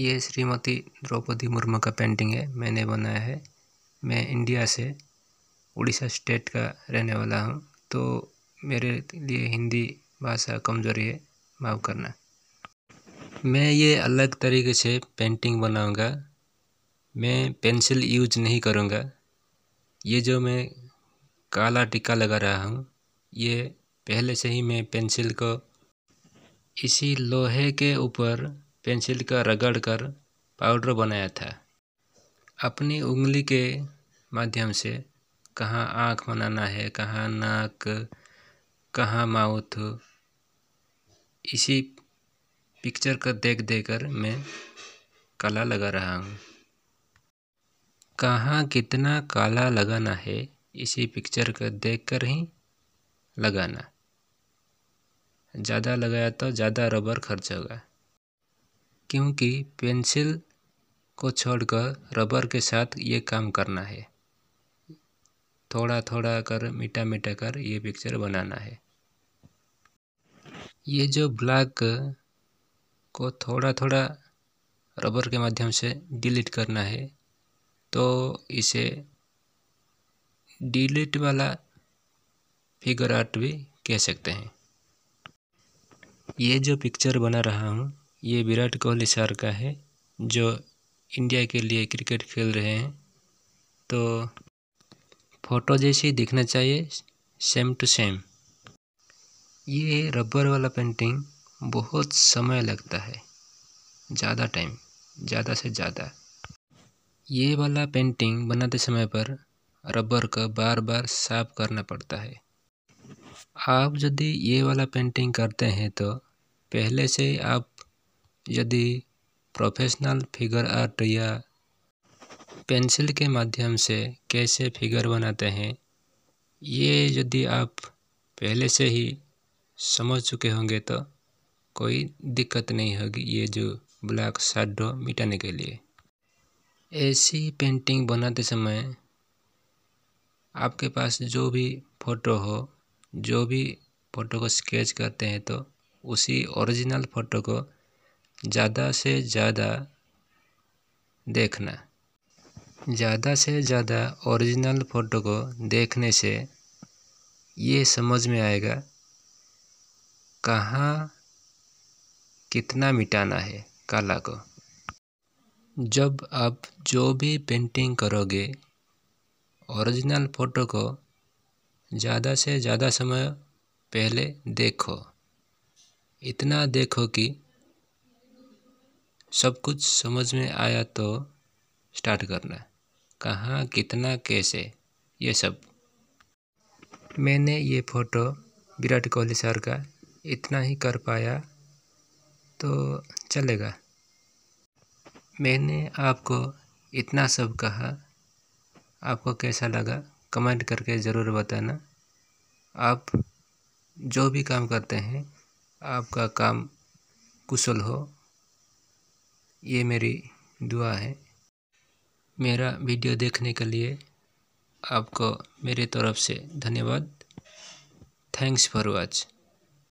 ये श्रीमती द्रौपदी मुर्मू का पेंटिंग है मैंने बनाया है मैं इंडिया से उड़ीसा स्टेट का रहने वाला हूँ तो मेरे लिए हिंदी भाषा कमज़ोरी है माफ़ करना मैं ये अलग तरीके से पेंटिंग बनाऊंगा मैं पेंसिल यूज नहीं करूंगा ये जो मैं काला टिक्का लगा रहा हूँ ये पहले से ही मैं पेंसिल को इसी लोहे के ऊपर पेंसिल का रगड़ कर पाउडर बनाया था अपनी उंगली के माध्यम से कहाँ आँख बनाना है कहाँ नाक कहाँ माउथ इसी पिक्चर का देख देकर मैं काला लगा रहा हूँ कहाँ कितना काला लगाना है इसी पिक्चर का देख कर ही लगाना ज़्यादा लगाया तो ज़्यादा रबर खर्च होगा क्योंकि पेंसिल को छोड़कर रबर के साथ ये काम करना है थोड़ा थोड़ा कर मीठा मीठा कर ये पिक्चर बनाना है ये जो ब्लैक को थोड़ा थोड़ा रबर के माध्यम से डिलीट करना है तो इसे डिलीट वाला फिगर आर्ट भी कह सकते हैं ये जो पिक्चर बना रहा हूँ ये विराट कोहली सर का है जो इंडिया के लिए क्रिकेट खेल रहे हैं तो फ़ोटो जैसे ही दिखना चाहिए सेम टू सेम ये रबर वाला पेंटिंग बहुत समय लगता है ज़्यादा टाइम ज़्यादा से ज़्यादा ये वाला पेंटिंग बनाते समय पर रबर का बार बार साफ करना पड़ता है आप यदि ये वाला पेंटिंग करते हैं तो पहले से आप यदि प्रोफेशनल फिगर आर्ट या पेंसिल के माध्यम से कैसे फिगर बनाते हैं ये यदि आप पहले से ही समझ चुके होंगे तो कोई दिक्कत नहीं होगी ये जो ब्लैक शेडो मिटाने के लिए ऐसी पेंटिंग बनाते समय आपके पास जो भी फ़ोटो हो जो भी फ़ोटो को स्केच करते हैं तो उसी ओरिजिनल फ़ोटो को ज़्यादा से ज़्यादा देखना ज़्यादा से ज़्यादा ओरिजिनल फ़ोटो को देखने से ये समझ में आएगा कहाँ कितना मिटाना है काला को जब आप जो भी पेंटिंग करोगे ओरिजिनल फ़ोटो को ज़्यादा से ज़्यादा समय पहले देखो इतना देखो कि सब कुछ समझ में आया तो स्टार्ट करना कहाँ कितना कैसे ये सब मैंने ये फ़ोटो विराट कोहली सर का इतना ही कर पाया तो चलेगा मैंने आपको इतना सब कहा आपको कैसा लगा कमेंट करके ज़रूर बताना आप जो भी काम करते हैं आपका काम कुशल हो ये मेरी दुआ है मेरा वीडियो देखने के लिए आपको मेरे तरफ से धन्यवाद थैंक्स फॉर वॉच